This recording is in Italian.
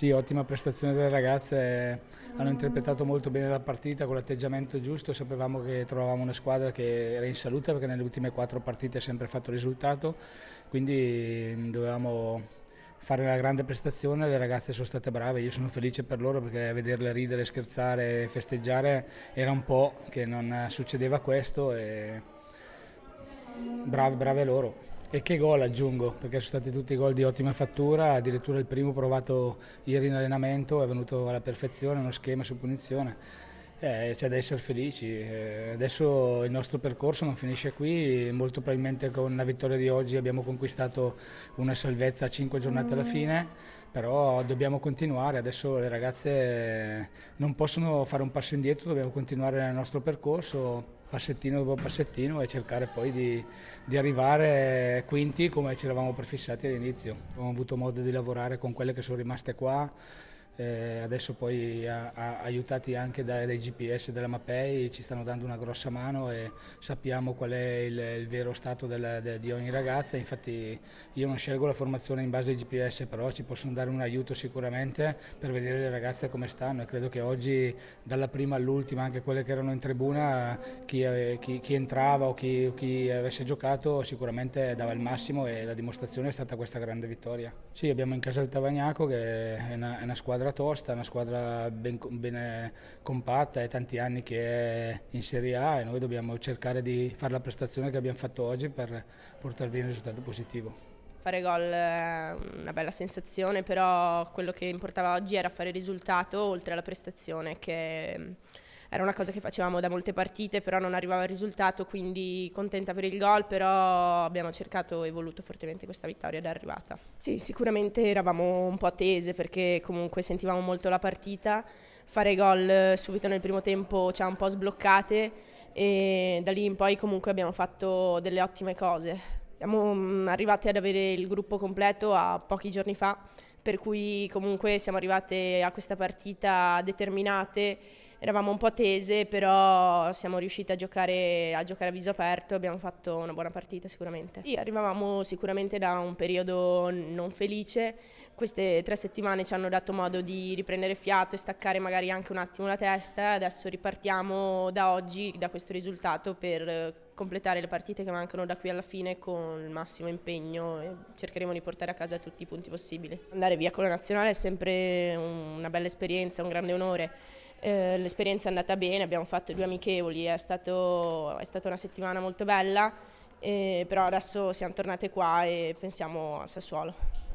Sì, ottima prestazione delle ragazze, hanno interpretato molto bene la partita con l'atteggiamento giusto, sapevamo che trovavamo una squadra che era in salute perché nelle ultime quattro partite ha sempre fatto risultato, quindi mm, dovevamo fare una grande prestazione, le ragazze sono state brave, io sono felice per loro perché vederle ridere, scherzare, festeggiare era un po' che non succedeva questo e brave, brave loro. E che gol aggiungo, perché sono stati tutti gol di ottima fattura, addirittura il primo provato ieri in allenamento è venuto alla perfezione, uno schema su punizione eh, c'è cioè, da essere felici. Eh, adesso il nostro percorso non finisce qui, molto probabilmente con la vittoria di oggi abbiamo conquistato una salvezza a cinque giornate alla mm. fine, però dobbiamo continuare, adesso le ragazze eh, non possono fare un passo indietro, dobbiamo continuare nel nostro percorso passettino dopo passettino e cercare poi di, di arrivare quinti come ci eravamo prefissati all'inizio. Abbiamo avuto modo di lavorare con quelle che sono rimaste qua eh, adesso poi a, a, aiutati anche dai, dai, GPS della Mapei ci stanno dando una grossa mano e sappiamo qual è il, il vero stato della, de, di ogni ragazza, infatti io non scelgo la formazione in base ai GPS però ci possono dare un aiuto sicuramente per vedere le ragazze come stanno e credo che oggi dalla prima all'ultima anche quelle che erano in tribuna chi, eh, chi, chi entrava o chi, chi avesse giocato sicuramente dava il massimo e la dimostrazione è stata questa grande vittoria. Sì abbiamo in casa il Tavagnaco che è una, è una squadra squadra tosta, una squadra ben, ben eh, compatta, è tanti anni che è in Serie A e noi dobbiamo cercare di fare la prestazione che abbiamo fatto oggi per portarvi via un risultato positivo fare gol è eh, una bella sensazione, però quello che importava oggi era fare risultato oltre alla prestazione che era una cosa che facevamo da molte partite, però non arrivava il risultato, quindi contenta per il gol, però abbiamo cercato e voluto fortemente questa vittoria ed è arrivata. Sì, sicuramente eravamo un po' tese perché comunque sentivamo molto la partita, fare gol eh, subito nel primo tempo ci ha un po' sbloccate e da lì in poi comunque abbiamo fatto delle ottime cose. Siamo mm, arrivate ad avere il gruppo completo a pochi giorni fa, per cui comunque siamo arrivate a questa partita determinate eravamo un po' tese, però siamo riusciti a giocare a, giocare a viso aperto abbiamo fatto una buona partita sicuramente. Sì, arrivavamo sicuramente da un periodo non felice, queste tre settimane ci hanno dato modo di riprendere fiato e staccare magari anche un attimo la testa, adesso ripartiamo da oggi, da questo risultato per eh, completare le partite che mancano da qui alla fine con il massimo impegno e cercheremo di portare a casa tutti i punti possibili. Andare via con la nazionale è sempre una bella esperienza, un grande onore eh, l'esperienza è andata bene, abbiamo fatto due amichevoli, è, stato, è stata una settimana molto bella, eh, però adesso siamo tornate qua e pensiamo a Sassuolo.